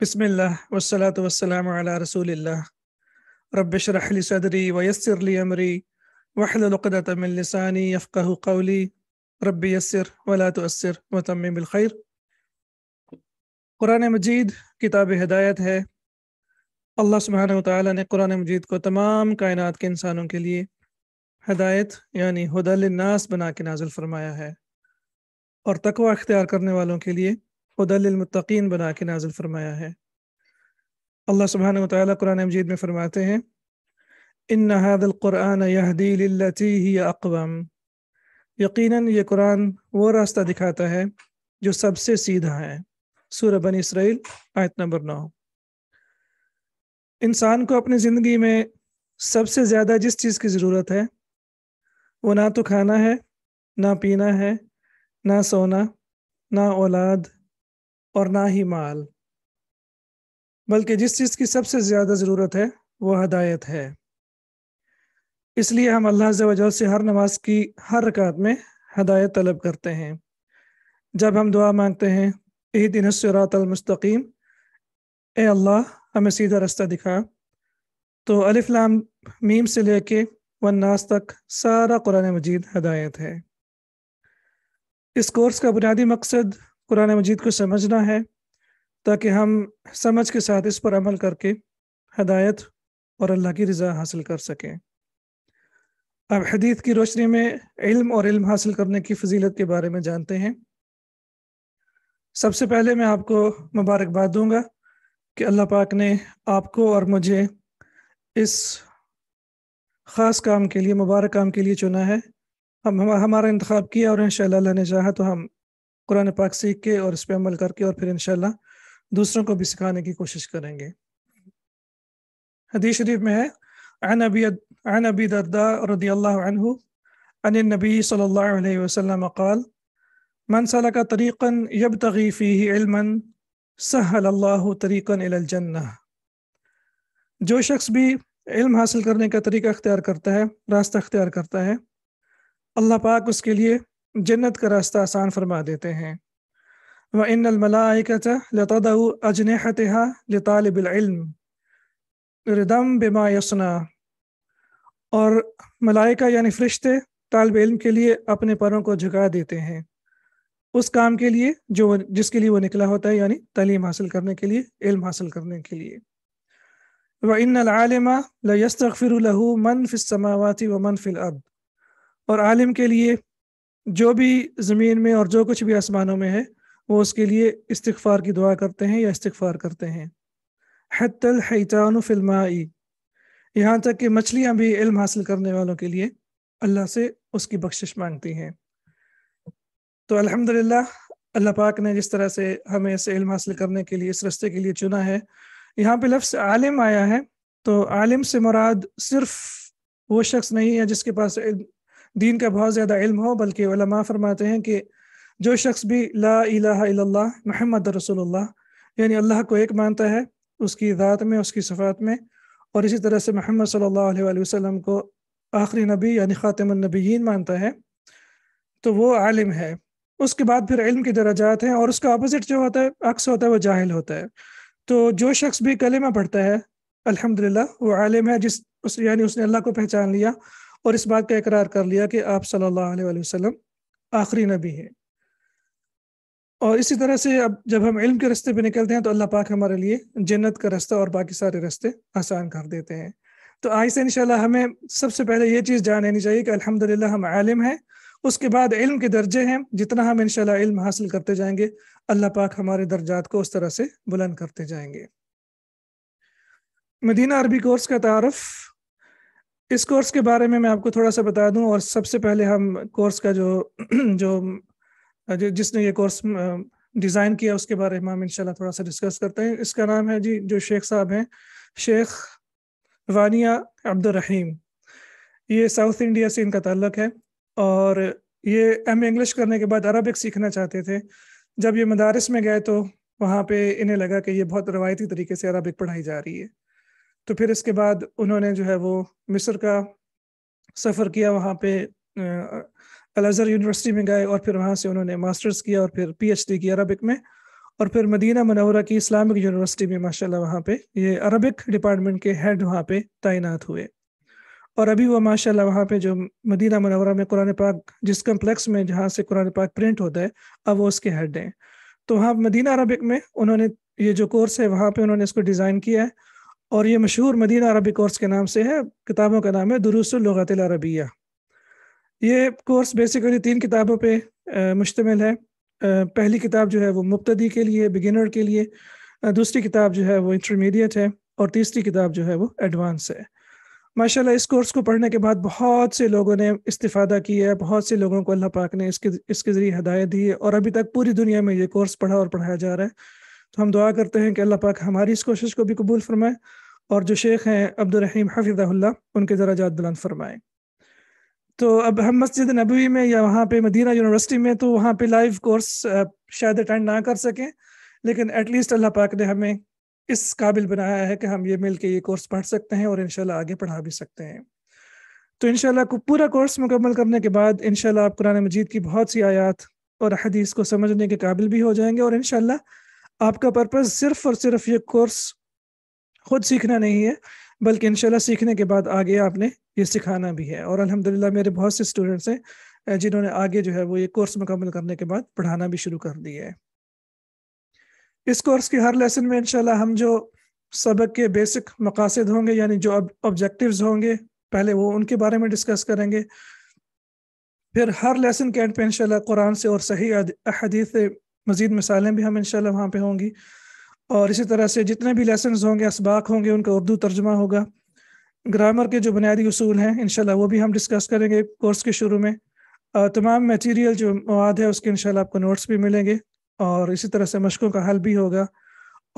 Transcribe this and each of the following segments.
बिसमिल्ल वसलात वसलाम रसूल रबशरहली सदरी व वयसरली अमरी वहलक़दतमिलसानी यफ़क़ कौली रबी यसर वलातसर मतमिलखैर कुरान मजीद किताब हदायत है अल्लाह सुबहान ताली ने कुरान मजीद को तमाम कायनात के इंसानों के लिए हदायत यानी हदलनास बना के नाजिल फरमाया है और तकवा अख्तियार करने वालों के लिए हदलमतिन बना के नाजिल फरमाया है अल्लाह सुबहान ताली कुरान मजीद में फरमाते हैं इन यह यहदीलती ही अकवम यकीनन ये कुरान वो रास्ता दिखाता है जो सबसे सीधा है सूरह बन इसराइल आयत नंबर नौ इंसान को अपनी ज़िंदगी में सबसे ज़्यादा जिस चीज़ की ज़रूरत है वो ना तो खाना है ना पीना है ना सोना ना औलाद और ना ही माल बल्कि जिस चीज़ की सबसे ज़्यादा ज़रूरत है वो हदायत है इसलिए हम अल्लाह वजह से हर नमाज की हर रकात में हदायत तलब करते हैं जब हम दुआ मांगते हैं यही दिन मुस्तकीम ए अल्लाह हमें सीधा रास्ता दिखा तो अलिफ्लाम मीम से लेके वन्नास तक सारा कुरान मजीद हदायत है इस कोर्स का बुनियादी मकसद कुरान मजीद को समझना है ताकि हम समझ के साथ इस पर अमल करके हदायत और अल्लाह की रज़ा हासिल कर सकें अब हदीत की रोशनी में इल्म और इल्म हासिल करने की फजीलत के बारे में जानते हैं सबसे पहले मैं आपको मुबारकबाद दूंगा कि अल्लाह पाक ने आपको और मुझे इस ख़ास काम के लिए मुबारक काम के लिए चुना है हम हमारा इंतखब किया और इन शाह ने चाहा तो हम कुरान पाक सीख के और इस पर अमल करके और फिर इनशाला दूसरों को भी सिखाने की कोशिश करेंगे हदीस शरीफ में है नबी दरदा عن أبي درداء رضي الله तरीक़न عن النبي صلى الله عليه जो शख्स भी इल्म हासिल करने का तरीका अख्तियार करता है रास्ता अख्तियार करता है अल्लाह पाक उसके लिए जन्नत का रास्ता आसान फरमा देते हैं व इन मलाइकत लतद अजनहतहा यसना और मलाइका यानी फ़रिश्ते तालब इल्म के लिए अपने परों को झुका देते हैं उस काम के लिए जो जिसके लिए वो निकला होता है यानी तलीम हासिल करने के लिए इल्म हासिल करने के लिए व इन आलिमा लस्तफ़िर लहू मन फ़िसमावती व मन फ़िल और आलिम के लिए जो भी ज़मीन में और जो कुछ भी आसमानों में है वो उसके लिए इस्तफ़ार की दुआ करते हैं या इस्तफ़ार करते हैं हतल हैतान यहाँ तक कि मछलियाँ भी इल्म हासिल करने वालों के लिए अल्लाह से उसकी बख्शिश मांगती हैं तो अल्हम्दुलिल्लाह अल्लाह पाक ने जिस तरह से हमें इस इल्म हासिल करने के लिए इस रस्ते के लिए चुना है यहाँ पे लफ्स आलिम आया है तो आलिम से मुराद सिर्फ वो शख्स नहीं है जिसके पास दीन का बहुत ज़्यादा इल्म हो बल्कि फरमाते हैं कि जो शख्स भी ला इला महमद रसोल्ला यानी अल्लाह को एक मानता है उसकी ज़ात में उसकी सफ़ात में और इसी तरह से महमद सल्लल्लाहु अलैहि वसल्लम को आखिरी नबी यानी ख़ातमनबीन मानता है तो वो आलिम है उसके बाद फिर इल्म के दर्जात हैं और उसका अपोज़िट जो होता है अक्स होता है वह जाहिल होता है तो जो शख्स भी कलेमा पढ़ता है अल्हम्दुलिल्लाह वो आलिम है जिस उस यानी उसने अल्लाह को पहचान लिया और इस बात का इकरार कर लिया कि आप सल्लल्लाहु अलैहि वसल्लम आखिरी नबी हैं और इसी तरह से अब जब हम इल्म के रास्ते पे निकलते हैं तो अल्लाह पाक हमारे लिए जन्नत का रास्ता और बाकी सारे रास्ते आसान कर देते हैं तो आज से इंशाल्लाह हमें सबसे पहले ये चीज़ जान लेनी चाहिए कि अल्हम्दुलिल्लाह हम आलिम हैं उसके बाद इल्म के दर्जे हैं जितना हम इंशाल्लाह इल्म हासिल करते जाएंगे अल्लाह पाक हमारे दर्जात को उस तरह से बुलंद करते जाएंगे मदीना अरबी कोर्स का तारफ़ इस कोर्स के बारे में मैं आपको थोड़ा सा बता दूं और सबसे पहले हम कोर्स का जो जो जिसने ये कोर्स डिज़ाइन किया उसके बारे में हम इंशाल्लाह थोड़ा सा डिस्कस करते हैं इसका नाम है जी जो शेख साहब हैं शेख वानिया अब्दुलरहीम ये साउथ इंडिया से इनका ताल्लुक है और ये एम इंग्लिश करने के बाद अरबिक सीखना चाहते थे जब ये मदारस में गए तो वहाँ पे इन्हें लगा कि ये बहुत रवायती तरीके से अरबिक पढ़ाई जा रही है तो फिर इसके बाद उन्होंने जो है वो मिस्र का सफ़र किया वहाँ पे अलजर यूनिवर्सिटी में गए और फिर वहाँ से उन्होंने मास्टर्स किया और फिर पीएचडी की अरबिक में और फिर मदीना मनौरा की इस्लामिक यूनिवर्सिटी में माशाल्लाह वहाँ पे ये अरबिक डिपार्टमेंट के हेड वहाँ पे तैनात हुए और अभी वो माशाल्लाह वहाँ पे जो मदीना मनौरा में कुरान पाक जिस कम्प्लेक्स में जहाँ से कुरान पाक प्रिंट होता है अब वो उसके हेड हैं तो वहाँ मदीना अरबिक में उन्होंने ये जो कोर्स है वहाँ पर उन्होंने इसको डिज़ाइन किया है और ये मशहूर मदीना अरबी कोर्स के नाम से है किताबों का नाम है दुरुसलगत अरबिया ये कोर्स बेसिकली तीन किताबों पे मुश्तमिल है पहली किताब जो है वो मुबतदी के लिए बिगिनर के लिए दूसरी किताब जो है वो इंटरमीडिएट है और तीसरी किताब जो है वो एडवांस है माशाल्लाह इस कोर्स को पढ़ने के बाद बहुत से लोगों ने इस्तीफ़ादा किया है बहुत से लोगों को अल्लाह पाक ने इसके इसके ज़रिए हदायत दी है और अभी तक पूरी दुनिया में ये कोर्स पढ़ा और पढ़ाया जा रहा है तो हम दुआ करते हैं कि अल्लाह पाक हमारी इस कोशिश को भी कबूल फरमाए और जो शेख हैं अब्दुलरहीम हफिज़ल्ला उनके ज़रा बुलंद फरमाएँ तो अब हम मस्जिद नबी में या वहाँ पे मदीना यूनिवर्सिटी में तो वहाँ पे लाइव कोर्स शायद अटेंड ना कर सकें लेकिन एटलीस्ट अल्लाह पाक ने हमें इस काबिल बनाया है कि हम ये मिल के ये कोर्स पढ़ सकते हैं और इन आगे पढ़ा भी सकते हैं तो इन को पूरा कोर्स मुकम्मल करने के बाद इनशाला आप कुरान मजीद की बहुत सी आयात और हदीस को समझने के काबिल भी हो जाएंगे और इनशाला आपका पर्पज़ सिर्फ और सिर्फ ये कोर्स खुद सीखना नहीं है बल्कि इनशाला सीखने के बाद आगे आपने ये सिखाना भी है और अल्हम्दुलिल्लाह मेरे बहुत से स्टूडेंट्स हैं जिन्होंने आगे जो है वो ये कोर्स मुकम्मल करने के बाद पढ़ाना भी शुरू कर दिया है इस कोर्स के हर लेसन में इनशाला हम जो सबक के बेसिक मकासद होंगे यानी जो ऑब्जेक्टिव होंगे पहले वो उनके बारे में डिस्कस करेंगे फिर हर लेसन के एंड पे इनशाला कुरान से और सही अहदीत से मज़ीद मिसालें भी हम इन वहाँ पर होंगी और इसी तरह से जितने भी लेसन होंगे इसबाक होंगे उनका उर्दू तर्जमा होगा ग्रामर के जो बुनियादी असूल हैं इन वो भी हम डिस्कस करेंगे कोर्स के शुरू में तमाम मटीरियल जो मवाद है उसके इन आपको नोट्स भी मिलेंगे और इसी तरह से मशक़ों का हल भी होगा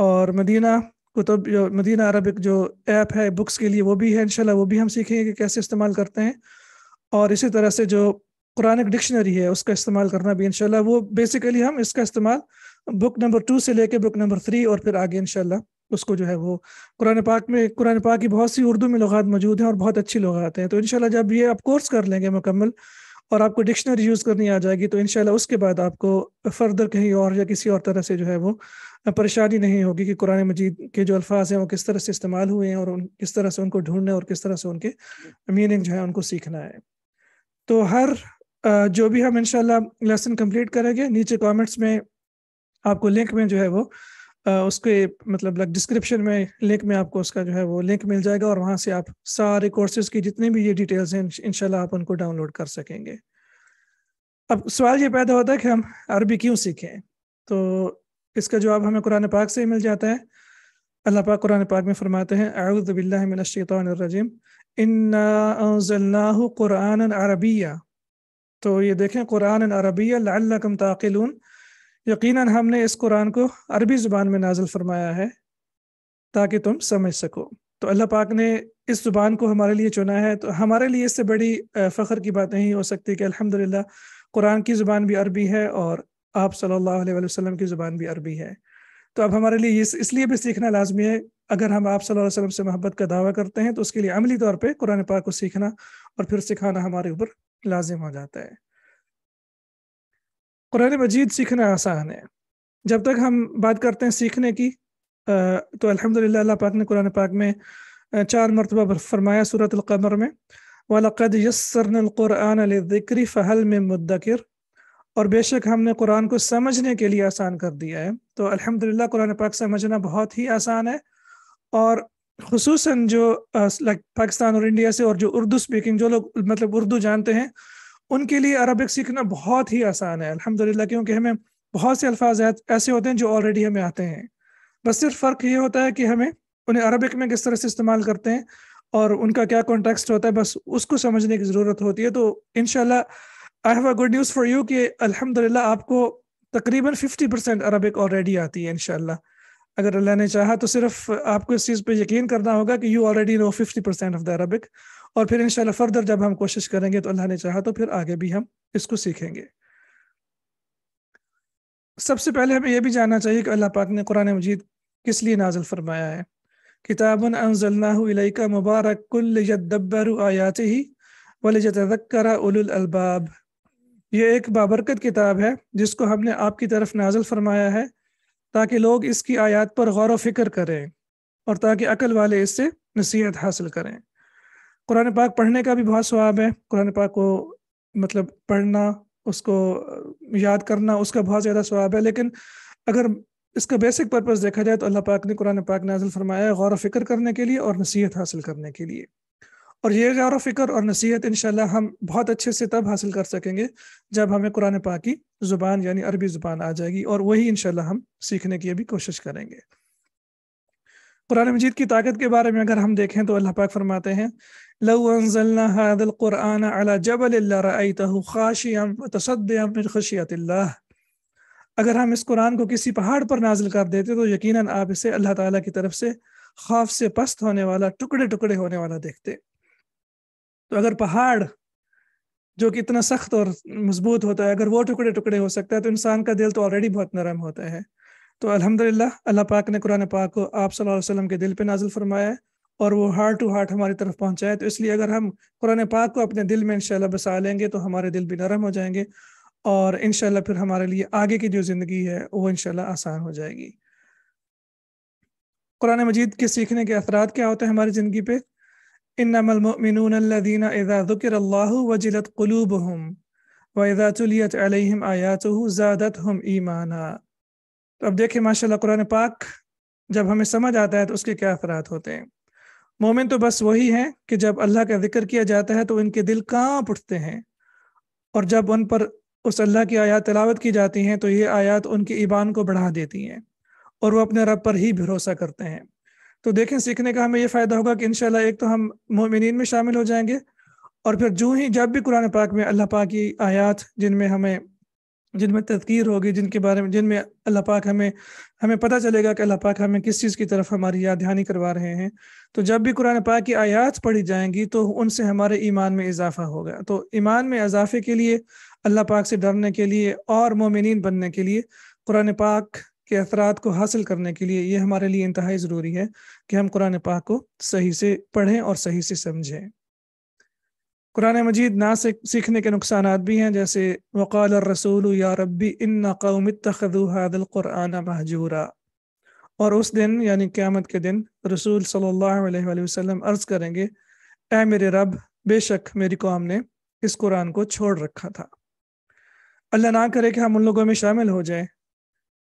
और मदीना कुतुब जो मदीना अरबिक जो ऐप है बुक्स के लिए वो भी है इन वो भी हम सीखेंगे कि कैसे इस्तेमाल करते हैं और इसी तरह से जो कुरानिक डिक्शनरी है उसका इस्तेमाल करना भी इनशाला वो बेसिकली हम इसका इस्तेमाल बुक नंबर टू से लेके बुक नंबर थ्री और फिर आगे इनशाला उसको जो है वो कुरान पाक में कुरान पाक की बहुत सी उर्दू में लगात मौजूद हैं और बहुत अच्छी लगात हैं तो इनशाला जब ये आप कोर्स कर लेंगे मुकम्मल और आपको डिक्शनरी यूज़ करनी आ जाएगी तो इनशाला उसके बाद आपको फर्दर कहीं और या किसी और तरह से जो है वो परेशानी नहीं होगी कि कुरान मजीद के जो अल्फाज हैं वो किस तरह से इस्तेमाल हुए हैं और उन किस तरह से उनको ढूंढना है और किस तरह से उनके मीनिंग जो है उनको सीखना है तो हर जो भी हम इनशाला लेसन कंप्लीट करेंगे नीचे कमेंट्स में आपको लिंक में जो है वो उसके मतलब लाइक डिस्क्रिप्शन में लिंक में आपको उसका जो है वो लिंक मिल जाएगा और वहाँ से आप सारे कोर्सेज की जितने भी ये डिटेल्स हैं इनशाला आप उनको डाउनलोड कर सकेंगे अब सवाल ये पैदा होता है कि हम अरबी क्यों सीखें तो इसका जवाब हमें कुरान पाक से ही मिल जाता है अल्लाह पाक कुरान पाक में फरमाते हैं आउज़बिल्लिमिनशैतानरजीम इन्ना कुरान अरबिया तो ये देखें कुरान अरबी लम ताकिलून यकीनन हमने इस कुरान को अरबी ज़ुबान में नाजिल फरमाया है ताकि तुम समझ सको तो अल्लाह पाक ने इस ज़ुबान को हमारे लिए चुना है तो हमारे लिए इससे बड़ी फ़ख्र की बात नहीं हो सकती कि अल्हम्दुलिल्लाह कुरान की ज़ुबान भी अरबी है और आप सल्लल्लाहु अलैहि वसल्लम की ज़ुबान भी अरबी है तो अब हमारे लिए इस इसलिए भी सीखना लाजमी है अगर हम आप सल्लल्लाहु अलैहि वसल्लम से मोहब्बत का दावा करते हैं तो उसके लिए अमली तौर पर कुरान पाक को सीखना और फिर सिखाना हमारे ऊपर लाजिम हो जाता है कुरान मजीद सीखना आसान है जब तक हम बात करते हैं सीखने की तो अल्हम्दुलिल्लाह पाक ने कुरान पाक में चार मरतबा फरमाया सूरत कमर में वालद यसरनकुरान ज़िक्री फ़हल में मुद्दिर और बेशक हमने कुरान को समझने के लिए आसान कर दिया है तो अल्हम्दुलिल्लाह कुरान पाक समझना बहुत ही आसान है और खूस जो लाइक पाकिस्तान और इंडिया से और जो उर्दू स्पीकिंग जो लोग मतलब उर्दू जानते हैं उनके लिए अरबिक सीखना बहुत ही आसान है अलहमद अल्हम्दुलिल्लाह क्योंकि हमें बहुत से अल्फाज ऐसे होते हैं जो ऑलरेडी हमें आते हैं बस सिर्फ फ़र्क ये होता है कि हमें उन्हें अरबिक में किस तरह से इस्तेमाल करते हैं और उनका क्या कॉन्टेक्सट होता है बस उसको समझने की ज़रूरत होती है तो इन आई है गुड न्यूज़ फॉर यू कि अल्हम्दुलिल्लाह आपको तकरीबन फिफ्टी परसेंट अरबिक ऑलरेडी आती है इनशाला अगर अल्लाह ने चाहा तो सिर्फ आपको इस चीज़ पे यकीन करना होगा कि you already know fifty percent of the Arabic और फिर इन फर्दर जब हम कोशिश करेंगे तो अल्लाह ने चाहा तो फिर आगे भी हम इसको सीखेंगे सबसे पहले हमें यह भी जानना चाहिए कि अल्लाह पाक ने कुरान मजीद किस लिए नाजल फरमाया है किताबन अनजल्लाका मुबारकुल्लबर आयात ही वलजतकर उलबाब ये एक बाबरकत किताब है जिसको हमने आपकी तरफ नाजल फरमाया है ताकि लोग इसकी आयात पर गौर फिक्र करें और ताकि अकल वाले इससे नसीहत हासिल करें कुरान पाक पढ़ने का भी बहुत स्वाब है कुरान पाक को मतलब पढ़ना उसको याद करना उसका बहुत ज़्यादा स्वाब है लेकिन अगर इसका बेसिक पर्पज़ देखा जाए तो अल्लाह पाक ने कुरान पाक नाजिल फरमाया गौर फिक्र करने के लिए और नसीहत हासिल करने के लिए और ये गौर फ़िक्र और नसीहत इन हम बहुत अच्छे से तब हासिल कर सकेंगे जब हमें कुरान पाक की ज़ुबान यानी अरबी ज़ुबान आ जाएगी और वही इन हम सीखने की भी कोशिश करेंगे कुरान मजीद की ताकत के बारे में अगर हम देखें तो अल्लाह पाक फरमाते हैं अगर हम इस कुरान को किसी पहाड़ पर नाजिल कर देते तो यकीनन आप इसे अल्लाह ताला की तरफ से खौफ से पस्त होने वाला टुकड़े टुकड़े होने वाला देखते तो अगर पहाड़ जो कि इतना सख्त और मजबूत होता है अगर वो टुकड़े टुकड़े हो सकता है तो इंसान का दिल तो ऑलरेडी बहुत नरम होता है तो अल्हम्दुलिल्लाह अल्लाह पाक ने कुरान पाक को आप सल्लल्लाहु अलैहि वसल्लम के दिल पे नाजिल फरमाया और वो हार्ट टू हार्ट हमारी तरफ पहुंचाए तो इसलिए अगर हम कुरान पाक को अपने दिल में इंशाल्लाह बसा लेंगे तो हमारे दिल भी नरम हो जाएंगे और इनशाला फिर हमारे लिए आगे की जो ज़िंदगी है वो इनशाला आसान हो जाएगी कुरान मजीद के सीखने के असरात क्या होते हैं हमारी ज़िंदगी पे पाक जब हमें समझ आता है तो उसके क्या अफरात होते हैं मोमिन तो बस वही है कि जब अल्लाह का जिक्र किया जाता है तो इनके दिल कहाँ उठते हैं और जब उन पर उस अल्लाह की आयात तलावत की जाती है तो ये आयात उनके ईबान को बढ़ा देती हैं और वो अपने रब पर ही भरोसा करते हैं तो देखें सीखने का हमें ये फ़ायदा होगा कि इन एक तो हम मोमिन में शामिल हो जाएंगे और फिर जो ही जब भी कुरान पाक में अल्लाह पाक की आयात जिनमें हमें जिनमें तदकीर होगी जिनके बारे में जिनमें अल्लाह पाक हमें हमें पता चलेगा कि अल्लाह पाक हमें किस चीज़ की तरफ हमारी याद दहानी करवा रहे हैं तो जब भी कुरान पाक की आयात पढ़ी जाएंगी तो उनसे हमारे ईमान में इजाफा होगा तो ईमान में इजाफे के लिए अल्लाह पाक से डरने के लिए और मोमिन बनने के लिए कुरान पाक के अफराद को हासिल करने के लिए ये हमारे लिए इंतहाई ज़रूरी है कि हम कुरान पाक को सही से पढ़ें और सही से समझें कुरान मजीद ना से सीखने के नुकसान भी हैं जैसे वक़ाल रसूल या रबी इन कौम तखदुहादुरान महजूरा और उस दिन यानी क़्यामत के दिन रसूल सल्लल्लाहु अलैहि वसल्लम अर्ज़ करेंगे ए मेरे रब बेशक मेरी कौम ने इस कुरान को छोड़ रखा था अल्लाह ना करे कि हम उन लोगों में शामिल हो जाएं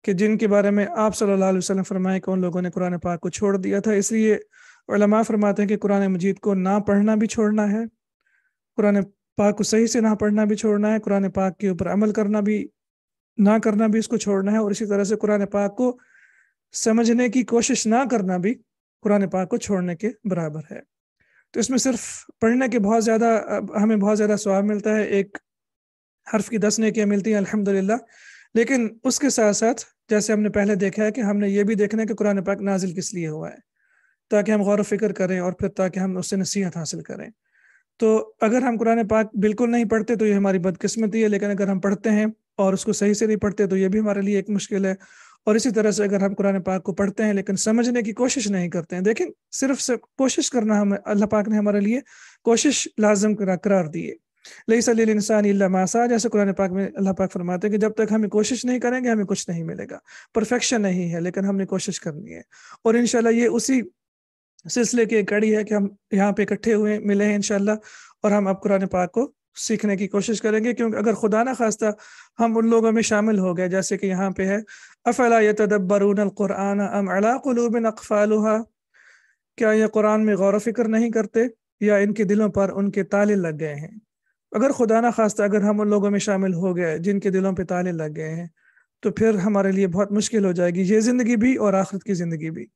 कि जिनके बारे में आप सल्लल्लाहु अलैहि वसल्लम फरमाए कि उन लोगों ने कुरान पाक को छोड़ दिया था इसलिए फरमाते हैं कि कुरान मजीद को ना पढ़ना भी छोड़ना है कुरान पाक को सही से ना पढ़ना भी छोड़ना है कुरान पाक के ऊपर अमल करना भी ना करना भी इसको छोड़ना है और इसी तरह से कुरान पाक को समझने की कोशिश ना करना भी कुरान पाक को छोड़ने के बराबर है तो इसमें सिर्फ पढ़ने के बहुत ज़्यादा हमें बहुत ज़्यादा स्वाब मिलता है एक हर्फ की दस नेकियाँ मिलती हैं अल्हम्दुलिल्लाह लेकिन उसके साथ साथ जैसे हमने पहले देखा है कि हमने ये भी देखना है कि कुरान पाक नाजिल किस लिए हुआ है ताकि हम गौर फिक्र करें और फिर ताकि हम उससे नसीहत हासिल करें तो अगर हम कुरान पाक बिल्कुल नहीं पढ़ते तो ये हमारी बदकिस्मती है लेकिन अगर हम पढ़ते हैं और उसको सही से नहीं पढ़ते तो ये भी हमारे लिए एक मुश्किल है और इसी तरह से अगर हम कुरान पाक को पढ़ते हैं लेकिन समझने की कोशिश नहीं करते हैं देखें सिर्फ से कोशिश करना हमें अल्लाह पाक ने हमारे लिए कोशिश लाजम करार दी है इंसान मासा जैसे कुरान पाक में अल्लाह पाक फरमाते हैं कि जब तक हम कोशिश नहीं करेंगे हमें कुछ नहीं मिलेगा परफेक्शन नहीं है लेकिन हमने कोशिश करनी है और इनशाला ये उसी सिलसिले की कड़ी है कि हम यहाँ पे इकट्ठे हुए मिले हैं इनशाला और हम अब कुरान पाक को सीखने की कोशिश करेंगे क्योंकि अगर खुदा ना खास्ता हम उन लोगों में शामिल हो गए जैसे कि यहाँ पे है अफला तदबरून कुरान अम क्या ये कुरान में गौर फिक्र नहीं करते या इनके दिलों पर उनके ताले लग गए हैं अगर खुदा ना खास्ता अगर हम उन लोगों में शामिल हो गए जिनके दिलों पर ताले लग गए हैं तो फिर हमारे लिए बहुत मुश्किल हो जाएगी ये ज़िंदगी भी और आखिरत की ज़िंदगी भी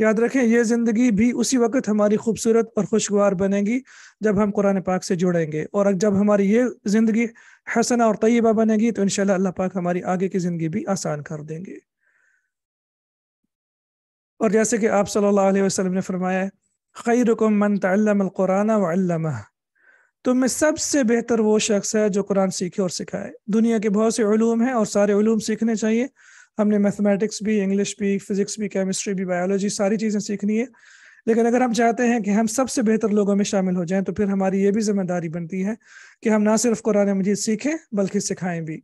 याद रखें ये ज़िंदगी भी उसी वक्त हमारी खूबसूरत और खुशगवार बनेगी जब हम कुरान पाक से जुड़ेंगे और जब हमारी ये ज़िंदगी हसना और तयबा बनेगी तो इन अल्लाह पाक हमारी आगे की ज़िंदगी भी आसान कर देंगे और जैसे कि आप सल्लल्लाहु अलैहि वसल्लम ने फरमाया खैरुकुम मन तल्लम व तुम तो में सबसे बेहतर वो शख्स है जो कुरान सीखे और सिखाए दुनिया के बहुत से ूम हैं और सारे ूम सीखने चाहिए हमने मैथमेटिक्स भी इंग्लिश भी फिजिक्स भी केमिस्ट्री भी बायोलॉजी सारी चीज़ें सीखनी है लेकिन अगर हम चाहते हैं कि हम सबसे बेहतर लोगों में शामिल हो जाएं तो फिर हमारी ये भी जिम्मेदारी बनती है कि हम ना सिर्फ कुरान मजीद सीखें बल्कि सिखाएं भी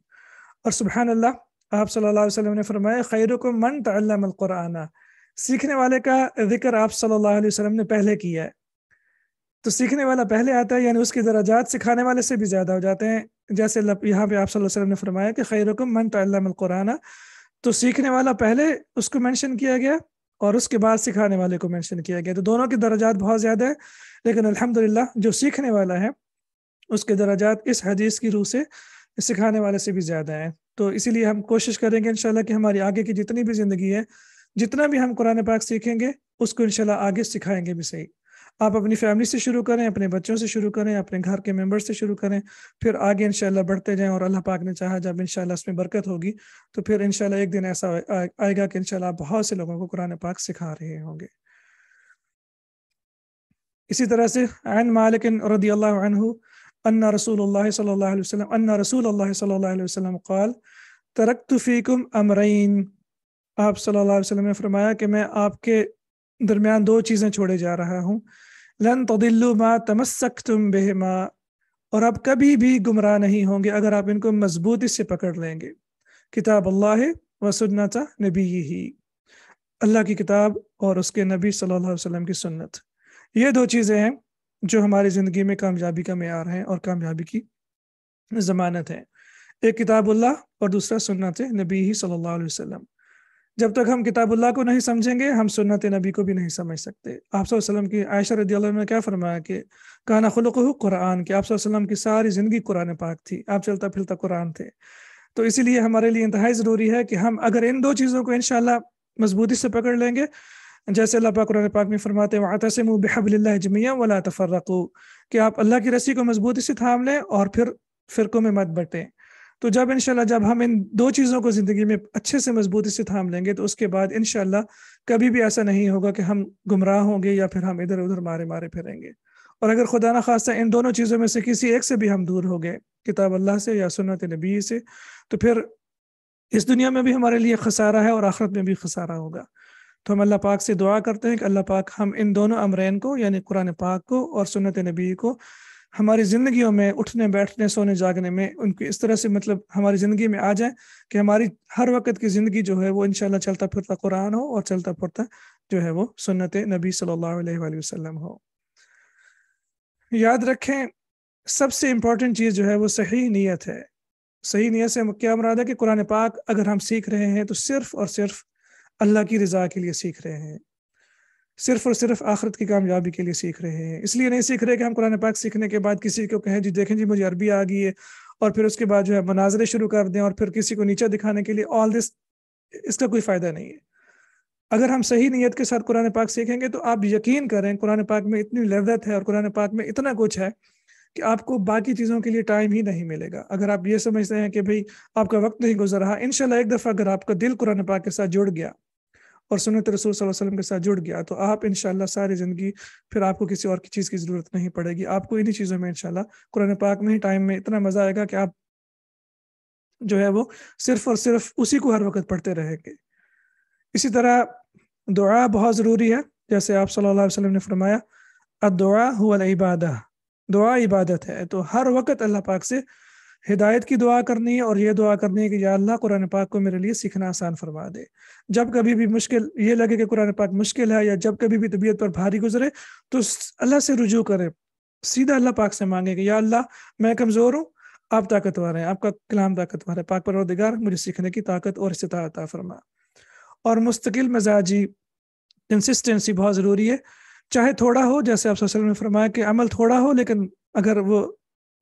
और सुबहान अल्लाह आप सल्लल्लाहु अलैहि वसल्लम ने फरमाया खैर को मन तल्लम सीखने वाले का जिक्र आप सल्लल्लाहु अलैहि वसल्लम ने पहले किया है तो सीखने वाला पहले आता है यानी उसके दराजात सिखाने वाले से भी ज़्यादा हो जाते हैं जैसे यहाँ पे आप वसल्लम ने फरमाया कि खैर मन तल्लाकुराना तो सीखने वाला पहले उसको मैंशन किया गया और उसके बाद सिखाने वाले को मैंशन किया गया तो दोनों के दराजात बहुत ज़्यादा है लेकिन अलहमदिल्ला जो सीखने वाला है उसके दराजात इस हदीस की रूह से सिखाने वाले से भी ज़्यादा है तो इसीलिए हम कोशिश करेंगे इनशाला कि हमारी आगे की जितनी भी ज़िंदगी है जितना भी हम कुरान पाक सीखेंगे उसको इनशाला आगे सिखाएंगे भी सही आप अपनी फैमिली से शुरू करें अपने बच्चों से शुरू करें अपने घर के मेम्बर से शुरू करें फिर आगे इंशाल्लाह बढ़ते जाएं और अल्लाह पाक ने चाहा जब इंशाल्लाह उसमें बरकत होगी तो फिर इंशाल्लाह एक दिन ऐसा आएगा कि इंशाल्लाह आप बहुत से लोगों को कुरान पाक सिखा रहे होंगे इसी तरह से आन मालिक रदी अल्लाह अन्ना रसूल सल्लल्लाहु अलैहि वसल्लम अन्ना रसूल सल्लल्लाहु अलैहि वसल्लम कॉल तरक तुफ़ीकुम अमरैन आप सल्लल्लाहु अलैहि वसल्लम ने फरमाया कि मैं आपके दरमियान दो चीज़ें छोड़े जा रहा हूँ लन तदिल्लु मा तमस्क तुम बेहमा और आप कभी भी गुमराह नहीं होंगे अगर आप इनको मजबूती से पकड़ लेंगे किताब अल्लाह व सुन्नत नबी ही अल्लाह की किताब और उसके नबी सल्लल्लाहु अलैहि वसल्लम की सुन्नत ये दो चीज़ें हैं जो हमारी ज़िंदगी में कामयाबी का मैार हैं और कामयाबी की ज़मानत है एक किताबुल्ला और दूसरा सुन्नत नबी ही सल्ला वसलम जब तक हम किताबुल्ला को नहीं समझेंगे हम सुन्नत नबी को भी नहीं समझ सकते आप वसल्लम की आयशा रदी ने क्या फरमाया कि काना खुलक कुरान के आप वसल्लम की सारी ज़िंदगी कुरान पाक थी आप चलता फिरता कुरान थे तो इसीलिए हमारे लिए इंतहा ज़रूरी है कि हम अगर इन दो चीज़ों को इन मजबूती से पकड़ लेंगे जैसे अल्लाह पाक कुरान पाक में फरमाते वाता से मुँह बेहबल्ला जमिया वाला तफरकू कि आप अल्लाह की रस्सी को मजबूती से थाम लें और फिर फिरकों में मत बटें तो जब इनशाला जब हम इन दो चीज़ों को ज़िंदगी में अच्छे से मजबूती से थाम लेंगे तो उसके बाद इन कभी भी ऐसा नहीं होगा कि हम गुमराह होंगे या फिर हम इधर उधर मारे मारे फिरेंगे और अगर खुदा न खासा इन दोनों चीज़ों में से किसी एक से भी हम दूर हो गए किताब अल्लाह से या सुनत नबी से तो फिर इस दुनिया में भी हमारे लिए खसारा है और आखरत में भी खसारा होगा तो हम अल्लाह पाक से दुआ करते हैं कि अल्लाह पाक हम इन दोनों अमरैन को यानी कुरान पाक को और सुनत नबी को हमारी जिंदगियों में उठने बैठने सोने जागने में उनके इस तरह से मतलब हमारी जिंदगी में आ जाए कि हमारी हर वक्त की जिंदगी जो है वो इनशाला चलता फिरता कुरान हो और चलता फिरता जो है वो सुन्नत नबी सल्ला वसलम हो याद रखें सबसे इम्पोर्टेंट चीज़ जो है वो सही नीयत है सही नीयत से क्या मुराद है कि कुरान पाक अगर हम सीख रहे हैं तो सिर्फ और सिर्फ अल्लाह की रजा के लिए सीख रहे हैं सिर्फ और सिर्फ आखिरत की कामयाबी के लिए सीख रहे हैं इसलिए नहीं सीख रहे कि हम कुरान पाक सीखने के बाद किसी को कहें जी देखें जी मुझे अरबी आ गई है और फिर उसके बाद जो है मनाजरे शुरू कर दें और फिर किसी को नीचा दिखाने के लिए ऑल दिस इसका कोई फ़ायदा नहीं है अगर हम सही नीयत के साथ कुरान पाक सीखेंगे तो आप यकीन करें कुरान पाक में इतनी लजत है और कुरान पाक में इतना कुछ है कि आपको बाकी चीज़ों के लिए टाइम ही नहीं मिलेगा अगर आप ये समझते हैं कि भाई आपका वक्त नहीं गुजर रहा इन एक दफ़ा अगर आपका दिल कुरान पाक के साथ जुड़ गया और सुनत रसूल वसल्लम के साथ जुड़ गया तो आप इनशाला सारी ज़िंदगी फिर आपको किसी और की चीज़ की ज़रूरत नहीं पड़ेगी आपको इन्हीं चीज़ों में इनशाला कुरान पाक में ही टाइम में इतना मज़ा आएगा कि आप जो है वो सिर्फ और सिर्फ उसी को हर वक्त पढ़ते रहेंगे इसी तरह दुआ बहुत ज़रूरी है जैसे आप सल्लल्लाहु अलैहि वसल्लम ने फरमाया अदुआ हुआ इबादा दुआ इबादत है तो हर वक्त अल्लाह पाक से हिदायत की दुआ करनी है और ये दुआ करनी है कि या अल्लाह कुरान पाक को मेरे लिए सीखना आसान फरमा दे जब कभी भी मुश्किल ये लगे कि कुरान पाक मुश्किल है या जब कभी भी तबीयत पर भारी गुजरे तो अल्लाह से रुजू करें सीधा अल्लाह पाक से मांगे कि या अल्लाह मैं कमज़ोर हूँ आप ताकतवर हैं आपका कलाम ताकतवर है पाक पर दिगार मुझे सीखने की ताकत और इस्तः फरमा और मुस्तकिल मजाजी कंसिस्टेंसी बहुत ज़रूरी है चाहे थोड़ा हो जैसे आप सोशल में फरमाए कि अमल थोड़ा हो लेकिन अगर वो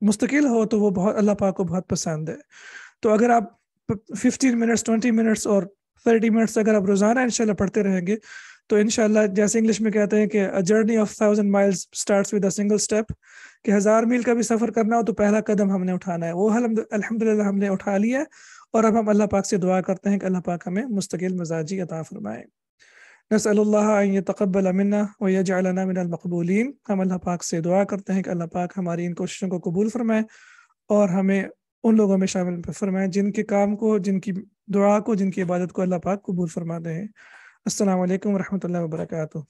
मुस्तकिल हो तो वो बहुत अल्लाह पाक को बहुत पसंद है तो अगर आप फिफ्टीन मिनट्स ट्वेंटी मिनट्स और थर्टी मिनट्स अगर आप रोज़ाना इनशाला पढ़ते रहेंगे तो इनशाला जैसे इंग्लिश में कहते हैं कि a journey of thousand miles starts with a single step कि हज़ार मील का भी सफ़र करना हो तो पहला कदम हमने उठाना है वो अलहमदिल्ला हमने उठा लिया और अब हम अल्लाह पाक से दुआ करते हैं कि अल्लाह पाक हमें मुस्तकिल मजाजी अता फरमाएँ नसल्ला मन्ना व यजालना मिनमकबूलिन हम अल्लाह पाक से दुआ करते हैं कि अल्लाह पाक हमारी इन कोशिशों को कबूल फरमाए और हमें उन लोगों में शामिल फरमाए जिनके काम को जिनकी दुआ को जिनकी इबादत को अल्लाह पाक कबूल फरमा दें असल वरहमल वर्का